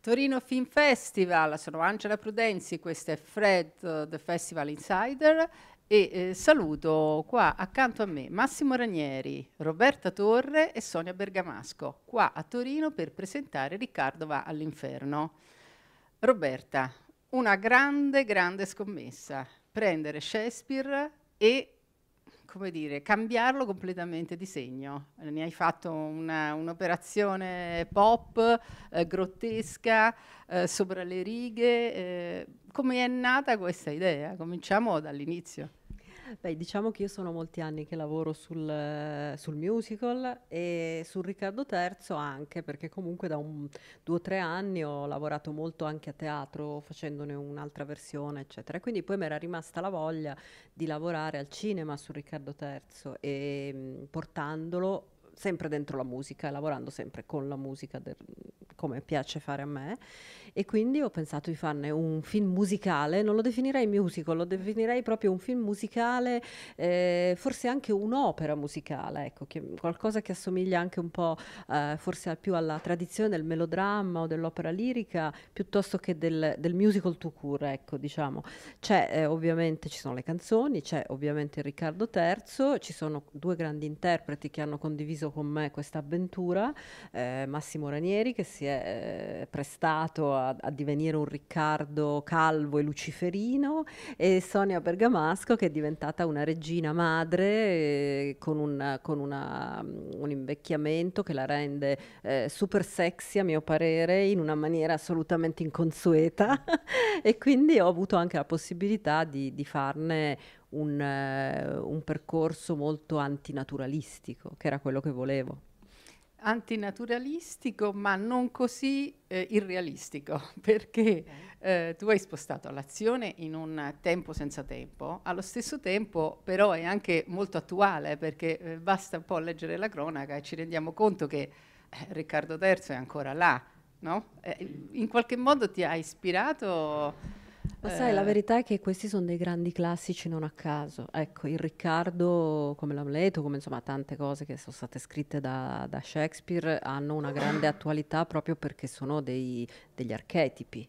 Torino Film Festival, sono Angela Prudenzi, questo è Fred, eh, The Festival Insider e eh, saluto qua accanto a me Massimo Ranieri, Roberta Torre e Sonia Bergamasco, qua a Torino per presentare Riccardo va all'inferno. Roberta, una grande, grande scommessa, prendere Shakespeare e come dire, cambiarlo completamente di segno. Eh, ne hai fatto un'operazione pop, eh, grottesca, eh, sopra le righe. Eh. come è nata questa idea? Cominciamo dall'inizio. Beh, diciamo che io sono molti anni che lavoro sul, sul musical e su Riccardo III anche, perché comunque da un, due o tre anni ho lavorato molto anche a teatro, facendone un'altra versione, eccetera. quindi poi mi era rimasta la voglia di lavorare al cinema su Riccardo III e mm, portandolo sempre dentro la musica, lavorando sempre con la musica del, come piace fare a me, e quindi ho pensato di farne un film musicale, non lo definirei musical, lo definirei proprio un film musicale, eh, forse anche un'opera musicale, ecco, che, qualcosa che assomiglia anche un po' eh, forse al più alla tradizione del melodramma o dell'opera lirica, piuttosto che del, del musical to cure, ecco, diciamo. C'è eh, ovviamente, ci sono le canzoni, c'è ovviamente Riccardo III, ci sono due grandi interpreti che hanno condiviso con me questa avventura, eh, Massimo Ranieri che si è è eh, prestato a, a, divenire un Riccardo calvo e luciferino e Sonia Bergamasco che è diventata una regina madre eh, con, un, con una, mm, un, invecchiamento che la rende eh, super sexy a mio parere in una maniera assolutamente inconsueta e quindi ho avuto anche la possibilità di, di farne un, eh, un percorso molto antinaturalistico che era quello che volevo antinaturalistico ma non così eh, irrealistico perché eh, tu hai spostato l'azione in un tempo senza tempo, allo stesso tempo però è anche molto attuale perché eh, basta un po' leggere la cronaca e ci rendiamo conto che eh, Riccardo III è ancora là, no? Eh, in qualche modo ti ha ispirato ma sai, la eh. verità è che questi sono dei grandi classici non a caso. Ecco, il Riccardo, come l'Amleto, come insomma tante cose che sono state scritte da, da Shakespeare, hanno una grande attualità proprio perché sono dei, degli archetipi.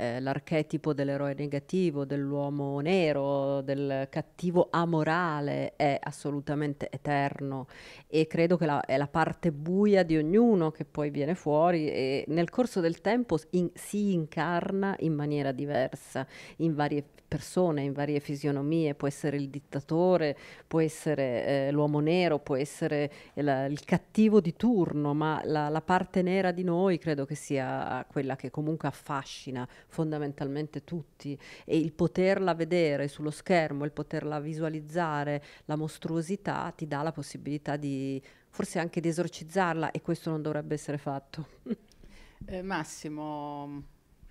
Eh, l'archetipo dell'eroe negativo, dell'uomo nero, del cattivo amorale è assolutamente eterno e credo che la, è la parte buia di ognuno che poi viene fuori e nel corso del tempo in, si incarna in maniera diversa, in varie persone, in varie fisionomie, può essere il dittatore, può essere eh, l'uomo nero, può essere il, il cattivo di turno, ma la, la parte nera di noi credo che sia quella che comunque affascina, fondamentalmente tutti e il poterla vedere sullo schermo, il poterla visualizzare, la mostruosità ti dà la possibilità di forse anche di esorcizzarla e questo non dovrebbe essere fatto. eh, Massimo,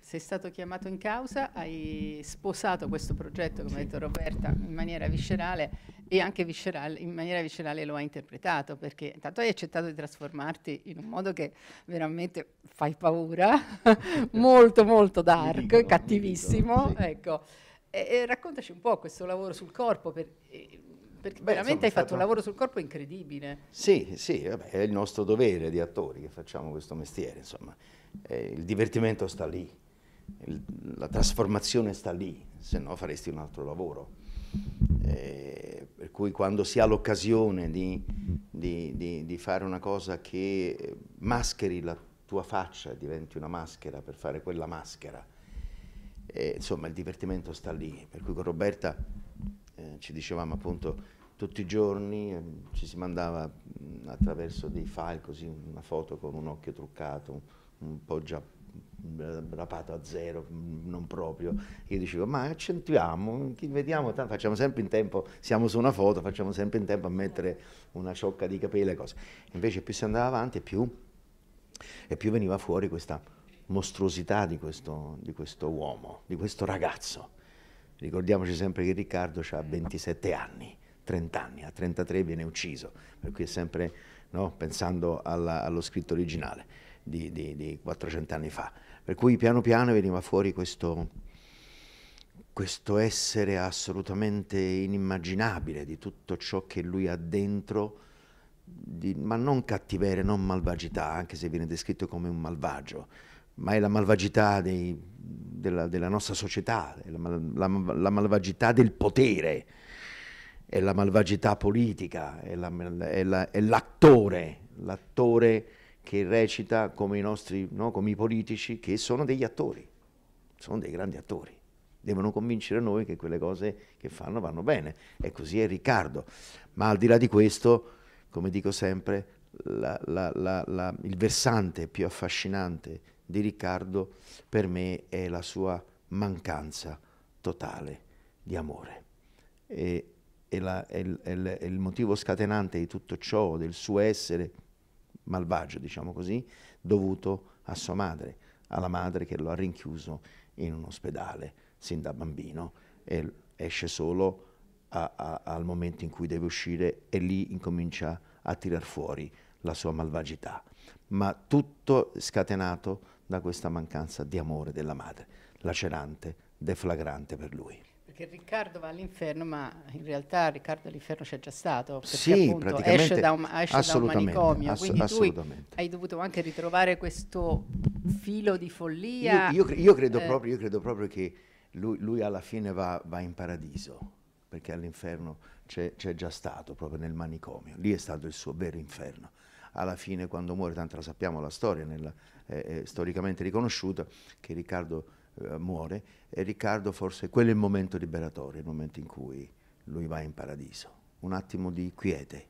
sei stato chiamato in causa, hai sposato questo progetto, come sì. ha detto Roberta, in maniera viscerale e anche viscerale, in maniera viscerale lo hai interpretato, perché intanto hai accettato di trasformarti in un modo che veramente fai paura, molto molto dark, dicono, cattivissimo. Dicono, sì. ecco. E, e, raccontaci un po' questo lavoro sul corpo. Per, eh, perché Beh, veramente hai fatto un lavoro sul corpo incredibile. Sì, sì, vabbè, è il nostro dovere di attori che facciamo questo mestiere, insomma. Eh, il divertimento sta lì, il, la trasformazione sta lì, se no faresti un altro lavoro. Eh, per cui quando si ha l'occasione di, di, di, di, fare una cosa che eh, mascheri la tua faccia, diventi una maschera per fare quella maschera, eh, insomma il divertimento sta lì. Per cui con Roberta eh, ci dicevamo appunto tutti i giorni eh, ci si mandava mh, mm, attraverso dei file così una foto con un occhio truccato, un, un po' già rapato eh, a zero, non proprio. Io dicevo, ma accentuiamo, vediamo, facciamo sempre in tempo, siamo su una foto, facciamo sempre in tempo a mettere una ciocca di capelli e cose. Invece più si andava avanti più, e più veniva fuori questa mostruosità di questo, di questo uomo, di questo ragazzo. Ricordiamoci sempre che Riccardo ha 27 anni, 30 anni, a 33 viene ucciso, per cui è sempre no, pensando alla, allo scritto originale di, di, di 400 anni fa. Per cui piano piano veniva fuori questo, questo essere assolutamente inimmaginabile di tutto ciò che lui ha dentro, di, ma non cattiveria, non malvagità, anche se viene descritto come un malvagio, ma è la malvagità dei, della, della, nostra società, la, la, la malvagità del potere, è la malvagità politica, è, la, è, è l'attore, l'attore che recita come i nostri, no, come i politici, che sono degli attori, sono dei grandi attori. Devono convincere noi che quelle cose che fanno vanno bene. E così è Riccardo. Ma al di là di questo, come dico sempre, la, la, la, il versante più affascinante di Riccardo per me è la sua mancanza totale di amore. E, e è, è, è il motivo scatenante di tutto ciò, del suo essere malvagio, diciamo così, dovuto a sua madre, alla madre che lo ha rinchiuso in un ospedale sin da bambino e esce solo a, a, al momento in cui deve uscire e lì incomincia a tirar fuori la sua malvagità. Ma tutto scatenato da questa mancanza di amore della madre, lacerante, deflagrante per lui perché Riccardo va all'inferno, ma in realtà Riccardo all'inferno c'è già stato, sì, praticamente. esce da un, esce da un manicomio, ass- quindi tu hai dovuto anche ritrovare questo filo di follia. Io, io, io, credo, eh. proprio, io credo, proprio, che lui, lui alla fine va, va, in paradiso, perché all'inferno c'è, c'è già stato, proprio nel manicomio, lì è stato il suo vero inferno alla fine quando muore, tanto la sappiamo la storia, nella, eh, eh storicamente riconosciuta, che Riccardo eh, muore, e Riccardo forse quello è il momento liberatorio, il momento in cui lui va in paradiso. Un attimo di quiete.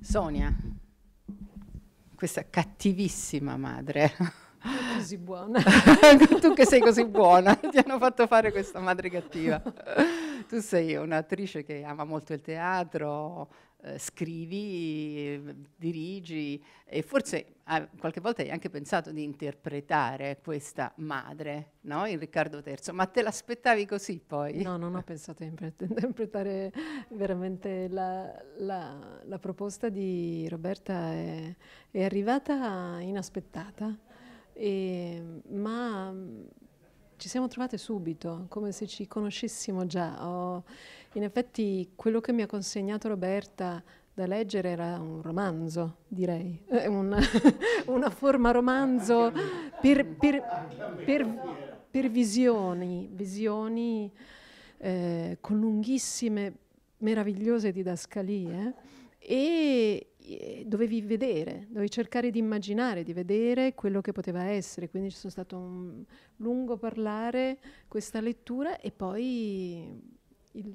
Sonia, questa cattivissima madre. Così buona. tu che sei così buona, ti hanno fatto fare questa madre cattiva tu sei un'attrice che ama molto il teatro, eh, scrivi, dirigi e forse ah, qualche volta hai anche pensato di interpretare questa madre, no? Il Riccardo III, ma te l'aspettavi così poi? No, non ho pensato di interpretare veramente la, la, la proposta di Roberta è, è arrivata inaspettata, e, ma ci siamo trovate subito, come se ci conoscessimo già. Oh, in effetti quello che mi ha consegnato Roberta da leggere era un romanzo, direi, eh, una, una, forma romanzo per, per, per, per visioni, visioni eh, con lunghissime, meravigliose didascalie. E, eh, dovevi vedere, dovevi cercare di immaginare, di vedere quello che poteva essere. Quindi ci sono stato un lungo parlare, questa lettura e poi il,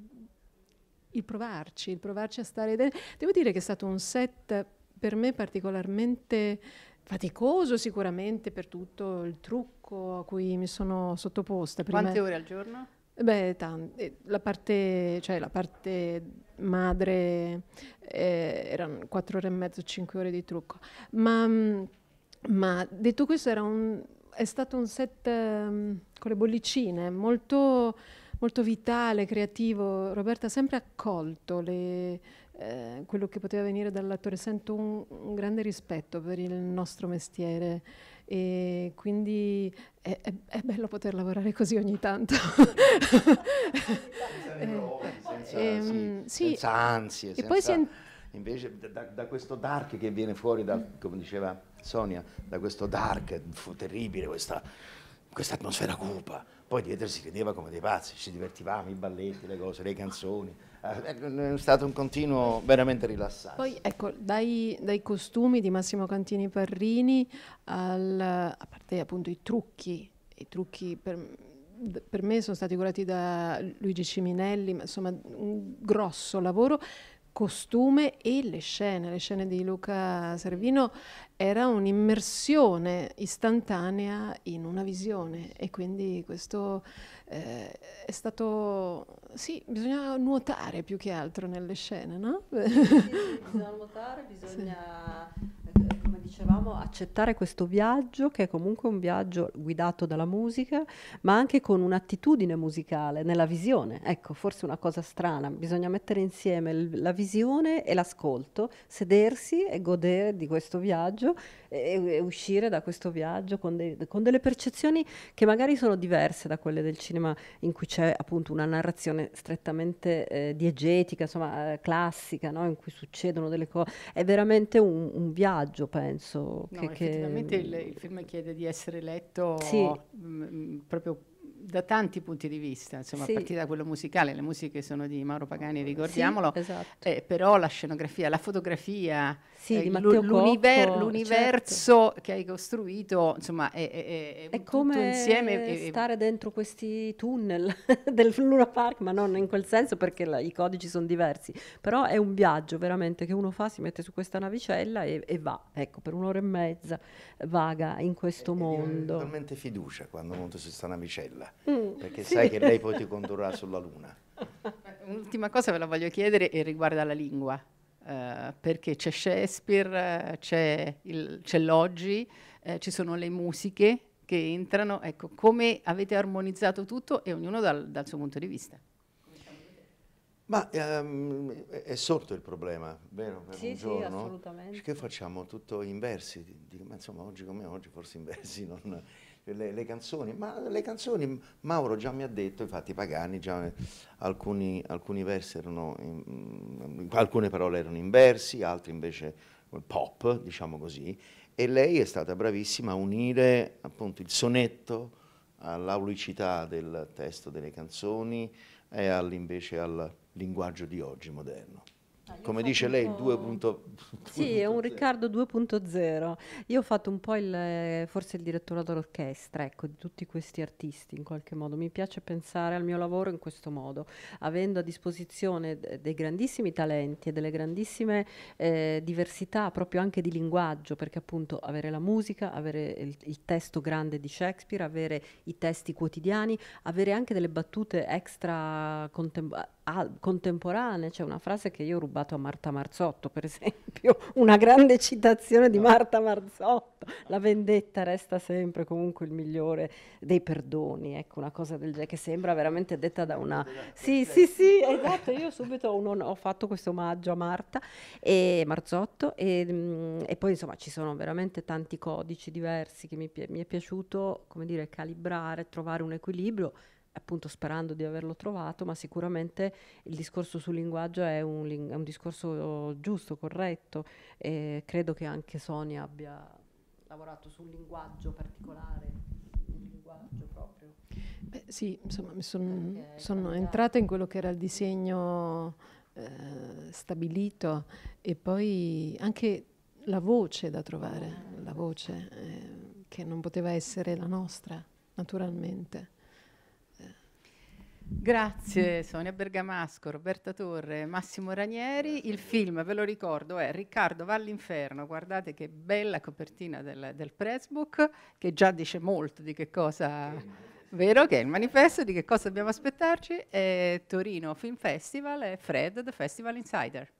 il provarci, il provarci a stare dentro. Devo dire che è stato un set per me particolarmente faticoso sicuramente per tutto il trucco a cui mi sono sottoposta. Prima Quante ore al giorno? Eh beh, tanti. Eh, la parte, cioè, la parte madre eh, erano quattro ore e mezzo, cinque ore di trucco. Ma, mm, ma detto questo, un, è stato un set um, con le bollicine molto, molto, vitale, creativo. Roberta ha sempre accolto le, eh, quello che poteva venire dall'attore. Sento un, un grande rispetto per il nostro mestiere e quindi è, è, è bello poter lavorare così ogni tanto. senza, eh, ehm, sì, sì. senza ansie, e senza, poi sen- invece da, da, questo dark che viene fuori, da, come diceva Sonia, da questo dark fu terribile, questa, questa atmosfera cupa, poi dietro si rideva come dei pazzi, ci divertivamo, i balletti, le cose, le canzoni. Eh, ecco, è stato un continuo veramente rilassante. Poi ecco, dai, dai, costumi di Massimo Cantini Parrini, al, a parte appunto i trucchi, i trucchi per, per me sono stati curati da Luigi Ciminelli, ma insomma un grosso lavoro costume e le scene. Le scene di Luca Servino era un'immersione istantanea in una visione e quindi questo eh, è stato... Sì, bisogna nuotare più che altro nelle scene, no? Sì, sì, bisogna nuotare, bisogna... Sì eh, dicevamo, accettare questo viaggio che è comunque un viaggio guidato dalla musica, ma anche con un'attitudine musicale nella visione. Ecco, forse una cosa strana, bisogna mettere insieme la visione e l'ascolto, sedersi e godere di questo viaggio e, e uscire da questo viaggio con, de- con delle percezioni che magari sono diverse da quelle del cinema in cui c'è appunto una narrazione strettamente eh, diegetica, insomma eh, classica, no? in cui succedono delle cose. È veramente un, un viaggio, penso senso. No, che, effettivamente che... Il, il, film chiede di essere letto sì. mh, proprio da tanti punti di vista, insomma, sì. a partire da quello musicale, le musiche sono di Mauro Pagani, ricordiamolo, sì, esatto. eh, però la scenografia, la fotografia, sì, eh, l'univer- Cocco, l'universo certo. che hai costruito, insomma, è, è, è, è come insieme, stare dentro questi tunnel del Luna Park, ma non in quel senso perché la, i codici sono diversi, però è un viaggio veramente che uno fa, si mette su questa navicella e, e va, ecco, per un'ora e mezza vaga in questo mondo. Totalmente fiducia quando monto su questa navicella. Mm, perché sì. sai che lei poi ti condurrà sulla Luna. Un'ultima cosa ve la voglio chiedere e riguarda la lingua, eh, perché c'è Shakespeare, c'è, il, c'è l'oggi, eh, ci sono le musiche che entrano, ecco, come avete armonizzato tutto e ognuno dal, dal suo punto di vista? Ma um, è sorto il problema, vero? Per sì, un giorno, sì, assolutamente. Che facciamo tutto in versi, ma insomma oggi come oggi forse in versi non le, le, canzoni, ma le canzoni Mauro già mi ha detto, infatti Pagani già alcuni, alcuni versi erano, in, alcune parole erano in versi, altri invece pop, diciamo così, e lei è stata bravissima a unire appunto il sonetto all'aulicità del testo delle canzoni e all, invece al linguaggio di oggi moderno come dice lei, il 2. Sì, è un Riccardo 2.0. Io ho fatto un po' il, eh, forse il direttore d'orchestra, ecco, di tutti questi artisti in qualche modo. Mi piace pensare al mio lavoro in questo modo, avendo a disposizione dei grandissimi talenti e delle grandissime eh, diversità proprio anche di linguaggio, perché appunto avere la musica, avere il, il testo grande di Shakespeare, avere i testi quotidiani, avere anche delle battute extra contemporanee, cioè una frase che io ho rubato dedicato Marta Marzotto, per esempio, una grande citazione di Marta Marzotto, la vendetta resta sempre comunque il migliore dei perdoni, ecco una cosa del genere che sembra veramente detta da una... Sì, sì, sì, esatto, io subito uno, ho fatto questo omaggio a Marta e Marzotto e, mm, e, poi insomma ci sono veramente tanti codici diversi che mi, mi è piaciuto, come dire, calibrare, trovare un equilibrio appunto sperando di averlo trovato, ma sicuramente il discorso sul linguaggio è un, ling- è un discorso giusto, corretto e credo che anche Sonia abbia lavorato su un linguaggio particolare, Beh, sì, insomma, son, sono entrata in quello che era il disegno eh, stabilito e poi anche la voce da trovare, ah. la voce eh, che non poteva essere la nostra, naturalmente. Grazie Sonia Bergamasco, Roberta Torre, Massimo Ranieri. Il film, ve lo ricordo, è Riccardo va all'inferno. Guardate che bella copertina del, del pressbook che già dice molto di che cosa, vero, che è il manifesto, di che cosa dobbiamo aspettarci. È Torino Film Festival e Fred, The Festival Insider.